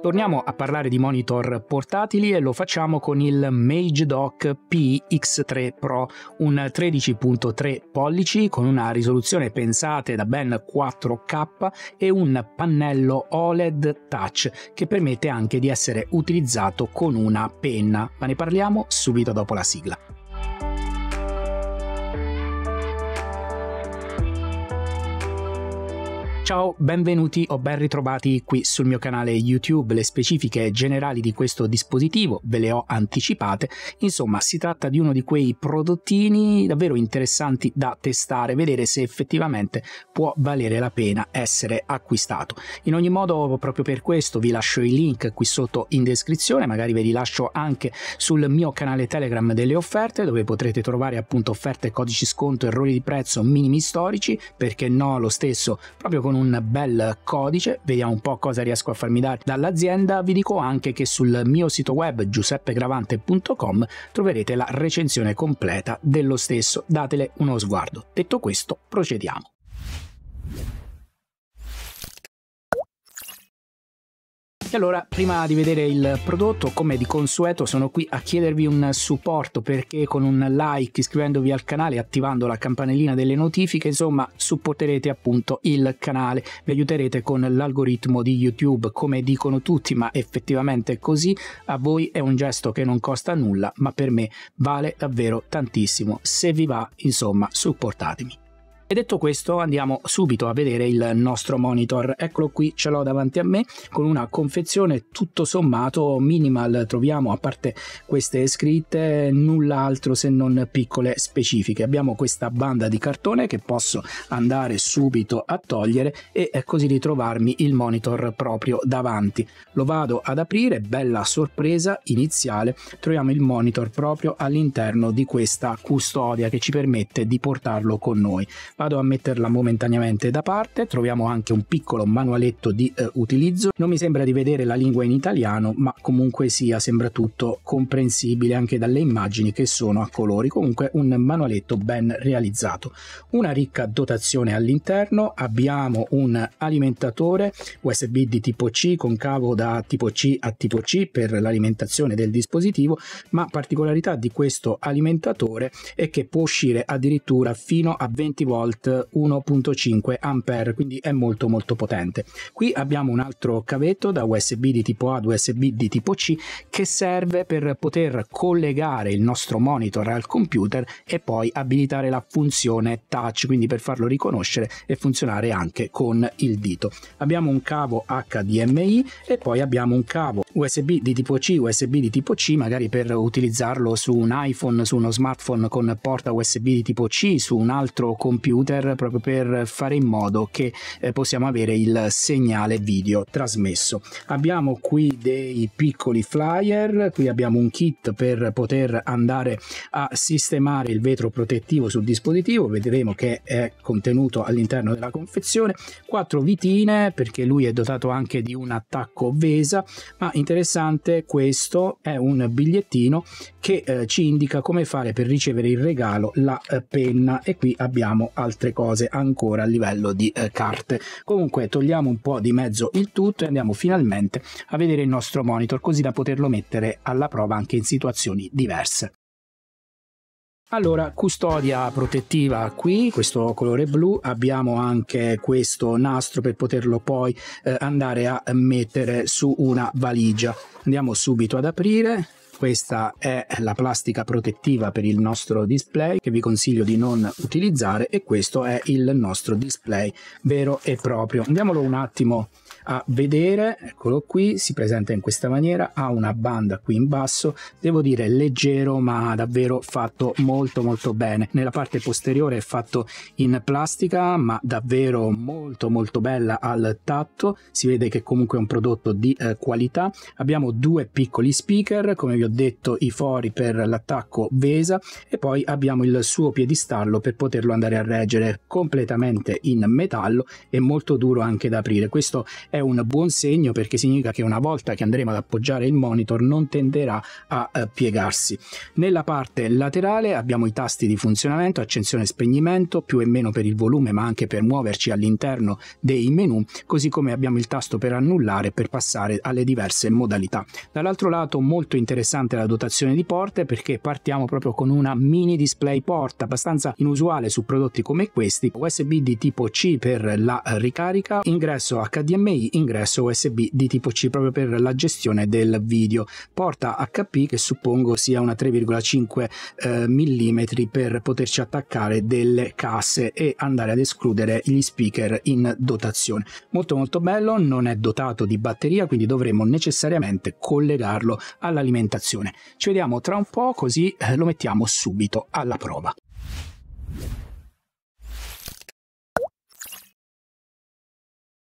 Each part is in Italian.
Torniamo a parlare di monitor portatili e lo facciamo con il MageDoc PX3 Pro, un 13.3 pollici con una risoluzione pensata da ben 4K e un pannello OLED touch che permette anche di essere utilizzato con una penna, ma ne parliamo subito dopo la sigla. Ciao, benvenuti o ben ritrovati qui sul mio canale YouTube. Le specifiche generali di questo dispositivo ve le ho anticipate. Insomma, si tratta di uno di quei prodottini davvero interessanti da testare, vedere se effettivamente può valere la pena essere acquistato. In ogni modo, proprio per questo vi lascio i link qui sotto in descrizione, magari ve li lascio anche sul mio canale Telegram delle offerte, dove potrete trovare appunto offerte, codici sconto, errori di prezzo, minimi storici, perché no, lo stesso proprio con un un bel codice, vediamo un po' cosa riesco a farmi dare dall'azienda. Vi dico anche che sul mio sito web giuseppegravante.com troverete la recensione completa dello stesso, datele uno sguardo. Detto questo, procediamo. E allora, prima di vedere il prodotto, come di consueto, sono qui a chiedervi un supporto perché con un like, iscrivendovi al canale, attivando la campanellina delle notifiche, insomma, supporterete appunto il canale, vi aiuterete con l'algoritmo di YouTube, come dicono tutti, ma effettivamente è così, a voi è un gesto che non costa nulla, ma per me vale davvero tantissimo. Se vi va, insomma, supportatemi. E detto questo andiamo subito a vedere il nostro monitor. Eccolo qui, ce l'ho davanti a me con una confezione tutto sommato minimal. Troviamo a parte queste scritte null'altro se non piccole specifiche. Abbiamo questa banda di cartone che posso andare subito a togliere e eh, così ritrovarmi il monitor proprio davanti. Lo vado ad aprire, bella sorpresa iniziale, troviamo il monitor proprio all'interno di questa custodia che ci permette di portarlo con noi vado a metterla momentaneamente da parte, troviamo anche un piccolo manualetto di eh, utilizzo, non mi sembra di vedere la lingua in italiano ma comunque sia sembra tutto comprensibile anche dalle immagini che sono a colori, comunque un manualetto ben realizzato. Una ricca dotazione all'interno, abbiamo un alimentatore USB di tipo C con cavo da tipo C a tipo C per l'alimentazione del dispositivo, ma particolarità di questo alimentatore è che può uscire addirittura fino a 20 volte volt 1.5 ampere quindi è molto molto potente qui abbiamo un altro cavetto da usb di tipo A ad usb di tipo C che serve per poter collegare il nostro monitor al computer e poi abilitare la funzione touch quindi per farlo riconoscere e funzionare anche con il dito abbiamo un cavo HDMI e poi abbiamo un cavo USB di tipo C, USB di tipo C, magari per utilizzarlo su un iPhone, su uno smartphone con porta USB di tipo C, su un altro computer, proprio per fare in modo che eh, possiamo avere il segnale video trasmesso. Abbiamo qui dei piccoli flyer, qui abbiamo un kit per poter andare a sistemare il vetro protettivo sul dispositivo, vedremo che è contenuto all'interno della confezione, quattro vitine perché lui è dotato anche di un attacco Vesa, ma interessante questo è un bigliettino che eh, ci indica come fare per ricevere il regalo la eh, penna e qui abbiamo altre cose ancora a livello di eh, carte comunque togliamo un po' di mezzo il tutto e andiamo finalmente a vedere il nostro monitor così da poterlo mettere alla prova anche in situazioni diverse allora, custodia protettiva qui, questo colore blu, abbiamo anche questo nastro per poterlo poi eh, andare a mettere su una valigia. Andiamo subito ad aprire, questa è la plastica protettiva per il nostro display che vi consiglio di non utilizzare e questo è il nostro display vero e proprio. Andiamolo un attimo a vedere, eccolo qui, si presenta in questa maniera, ha una banda qui in basso, devo dire leggero ma davvero fatto molto molto bene. Nella parte posteriore è fatto in plastica ma davvero molto molto bella al tatto, si vede che comunque è un prodotto di eh, qualità. Abbiamo due piccoli speaker, come vi ho detto i fori per l'attacco Vesa e poi abbiamo il suo piedistallo per poterlo andare a reggere completamente in metallo e molto duro anche da aprire. Questo è è un buon segno perché significa che una volta che andremo ad appoggiare il monitor non tenderà a eh, piegarsi. Nella parte laterale abbiamo i tasti di funzionamento, accensione e spegnimento, più e meno per il volume ma anche per muoverci all'interno dei menu, così come abbiamo il tasto per annullare per passare alle diverse modalità. Dall'altro lato molto interessante la dotazione di porte perché partiamo proprio con una mini display port abbastanza inusuale su prodotti come questi, USB di tipo C per la ricarica, ingresso HDMI di ingresso USB di tipo C proprio per la gestione del video. Porta HP che suppongo sia una 3,5 eh, mm per poterci attaccare delle casse e andare ad escludere gli speaker in dotazione. Molto molto bello, non è dotato di batteria quindi dovremo necessariamente collegarlo all'alimentazione. Ci vediamo tra un po' così eh, lo mettiamo subito alla prova.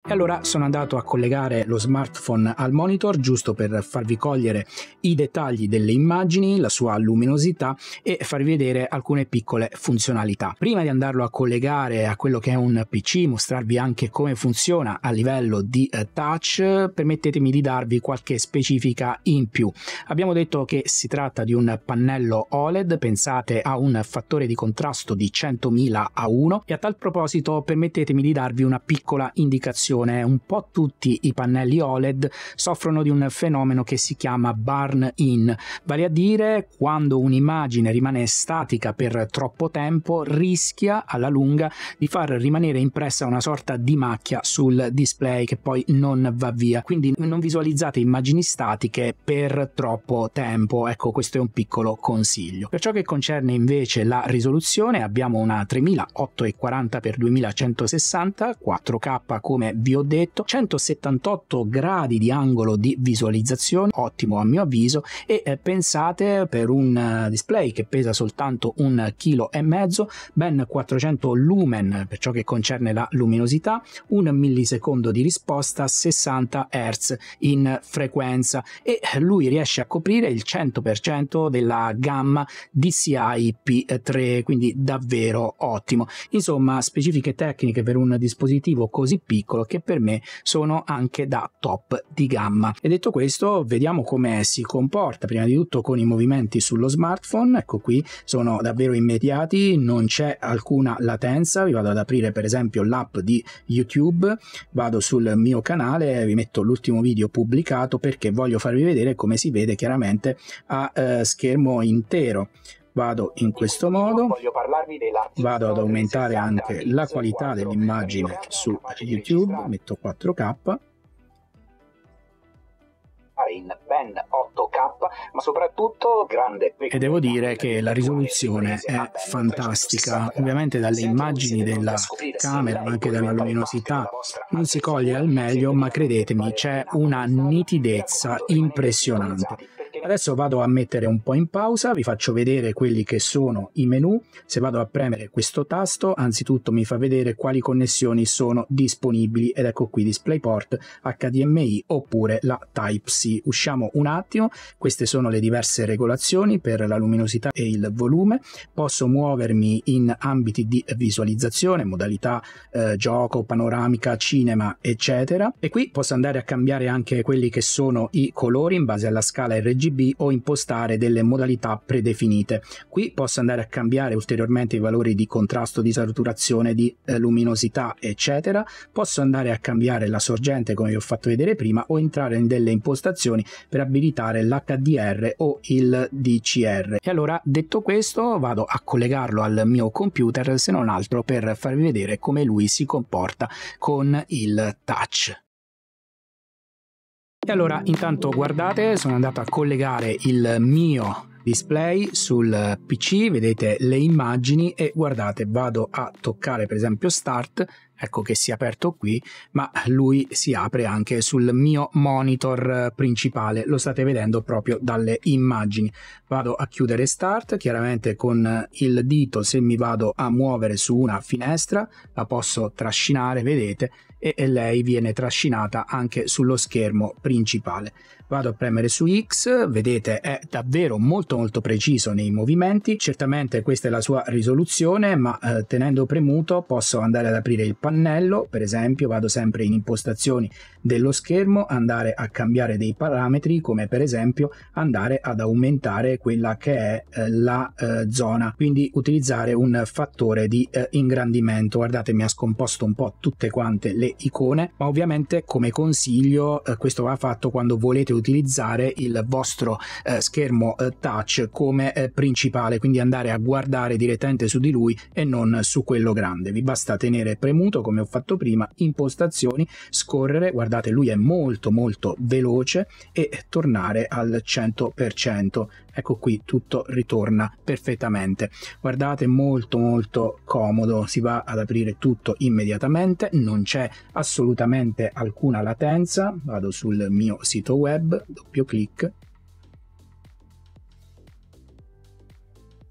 E allora sono andato a collegare lo smartphone al monitor giusto per farvi cogliere i dettagli delle immagini, la sua luminosità e farvi vedere alcune piccole funzionalità. Prima di andarlo a collegare a quello che è un PC, mostrarvi anche come funziona a livello di eh, touch, permettetemi di darvi qualche specifica in più. Abbiamo detto che si tratta di un pannello OLED, pensate a un fattore di contrasto di 100.000 a 1 e a tal proposito permettetemi di darvi una piccola indicazione generazione un po' tutti i pannelli OLED soffrono di un fenomeno che si chiama burn-in, vale a dire quando un'immagine rimane statica per troppo tempo rischia alla lunga di far rimanere impressa una sorta di macchia sul display che poi non va via. Quindi non visualizzate immagini statiche per troppo tempo, ecco questo è un piccolo consiglio. Per ciò che concerne invece la risoluzione abbiamo una 3840 x 2160 4K come vi ho detto, 178 gradi di angolo di visualizzazione, ottimo a mio avviso, e eh, pensate per un eh, display che pesa soltanto un chilo e mezzo, ben 400 lumen per ciò che concerne la luminosità, un millisecondo di risposta, 60 hertz in frequenza e eh, lui riesce a coprire il 100% della gamma DCI P3, quindi davvero ottimo. Insomma, specifiche tecniche per un dispositivo così piccolo che per me sono anche da top di gamma. E detto questo, vediamo come si comporta prima di tutto con i movimenti sullo smartphone. Ecco qui sono davvero immediati, non c'è alcuna latenza. Vi vado ad aprire per esempio l'app di YouTube, vado sul mio canale, vi metto l'ultimo video pubblicato perché voglio farvi vedere come si vede chiaramente a eh, schermo intero. Vado in questo modo, vado ad aumentare anche la qualità dell'immagine su YouTube, metto 4K ah, in ben 8K, ma soprattutto grande. E devo dire che la risoluzione è fantastica. Ovviamente dalle immagini della camera, ma anche dalla luminosità, non si coglie al meglio, ma credetemi, c'è una nitidezza impressionante. Adesso vado a mettere un po' in pausa, vi faccio vedere quelli che sono i menu. Se vado a premere questo tasto, anzitutto mi fa vedere quali connessioni sono disponibili ed ecco qui DisplayPort, HDMI oppure la Type-C. Usciamo un attimo, queste sono le diverse regolazioni per la luminosità e il volume. Posso muovermi in ambiti di visualizzazione, modalità eh, gioco, panoramica, cinema, eccetera. E qui posso andare a cambiare anche quelli che sono i colori in base alla scala RGB RGB o impostare delle modalità predefinite. Qui posso andare a cambiare ulteriormente i valori di contrasto, di saturazione, di eh, luminosità, eccetera. Posso andare a cambiare la sorgente come vi ho fatto vedere prima o entrare in delle impostazioni per abilitare l'HDR o il DCR. E allora detto questo vado a collegarlo al mio computer se non altro per farvi vedere come lui si comporta con il touch. E allora intanto guardate, sono andato a collegare il mio display sul PC, vedete le immagini e guardate, vado a toccare per esempio Start, ecco che si è aperto qui, ma lui si apre anche sul mio monitor principale, lo state vedendo proprio dalle immagini. Vado a chiudere Start, chiaramente con il dito se mi vado a muovere su una finestra, la posso trascinare, vedete, e lei viene trascinata anche sullo schermo principale vado a premere su X, vedete è davvero molto molto preciso nei movimenti, certamente questa è la sua risoluzione ma eh, tenendo premuto posso andare ad aprire il pannello, per esempio vado sempre in impostazioni dello schermo, andare a cambiare dei parametri come per esempio andare ad aumentare quella che è eh, la eh, zona, quindi utilizzare un fattore di eh, ingrandimento, guardate mi ha scomposto un po' tutte quante le icone ma ovviamente come consiglio eh, questo va fatto quando volete utilizzare utilizzare il vostro eh, schermo eh, touch come eh, principale, quindi andare a guardare direttamente su di lui e non su quello grande. Vi basta tenere premuto, come ho fatto prima, impostazioni, scorrere, guardate lui è molto molto veloce e tornare al 100% Ecco qui, tutto ritorna perfettamente. Guardate, molto molto comodo, si va ad aprire tutto immediatamente, non c'è assolutamente alcuna latenza. Vado sul mio sito web, doppio clic,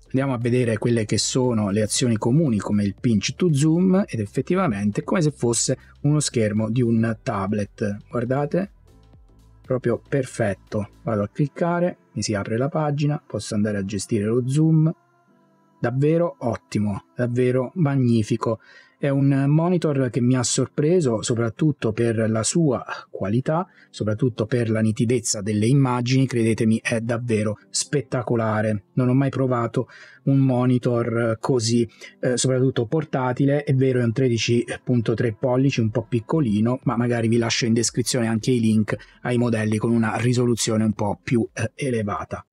andiamo a vedere quelle che sono le azioni comuni come il pinch to zoom ed effettivamente come se fosse uno schermo di un tablet guardate proprio perfetto vado a cliccare mi si apre la pagina, posso andare a gestire lo zoom, davvero ottimo, davvero magnifico. È un monitor che mi ha sorpreso soprattutto per la sua qualità, soprattutto per la nitidezza delle immagini, credetemi è davvero spettacolare. Non ho mai provato un monitor così, eh, soprattutto portatile, è vero è un 13.3 pollici, un po' piccolino, ma magari vi lascio in descrizione anche i link ai modelli con una risoluzione un po' più eh, elevata.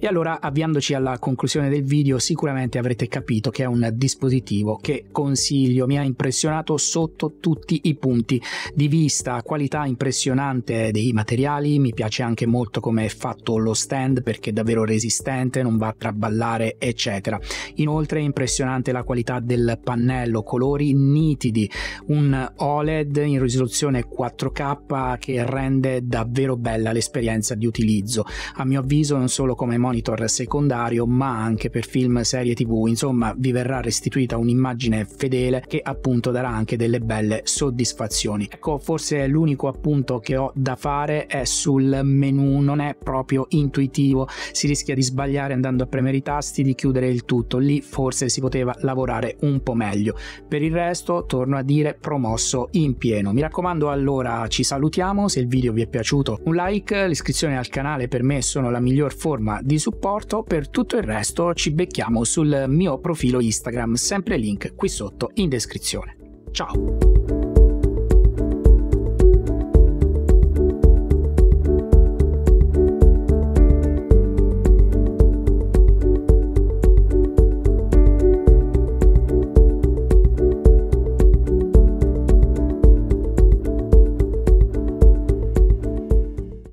E allora avviandoci alla conclusione del video sicuramente avrete capito che è un dispositivo che consiglio, mi ha impressionato sotto tutti i punti di vista, qualità impressionante dei materiali, mi piace anche molto come è fatto lo stand perché è davvero resistente, non va a traballare eccetera. Inoltre è impressionante la qualità del pannello, colori nitidi, un OLED in risoluzione 4K che rende davvero bella l'esperienza di utilizzo. A mio avviso non solo come monitor secondario, ma anche per film, serie tv, insomma vi verrà restituita un'immagine fedele che appunto darà anche delle belle soddisfazioni. Ecco, forse l'unico appunto che ho da fare è sul menu, non è proprio intuitivo, si rischia di sbagliare andando a premere i tasti, di chiudere il tutto, lì forse si poteva lavorare un po' meglio. Per il resto, torno a dire, promosso in pieno. Mi raccomando allora ci salutiamo, se il video vi è piaciuto un like, l'iscrizione al canale per me sono la miglior forma di di supporto, per tutto il resto ci becchiamo sul mio profilo Instagram, sempre link qui sotto in descrizione. Ciao!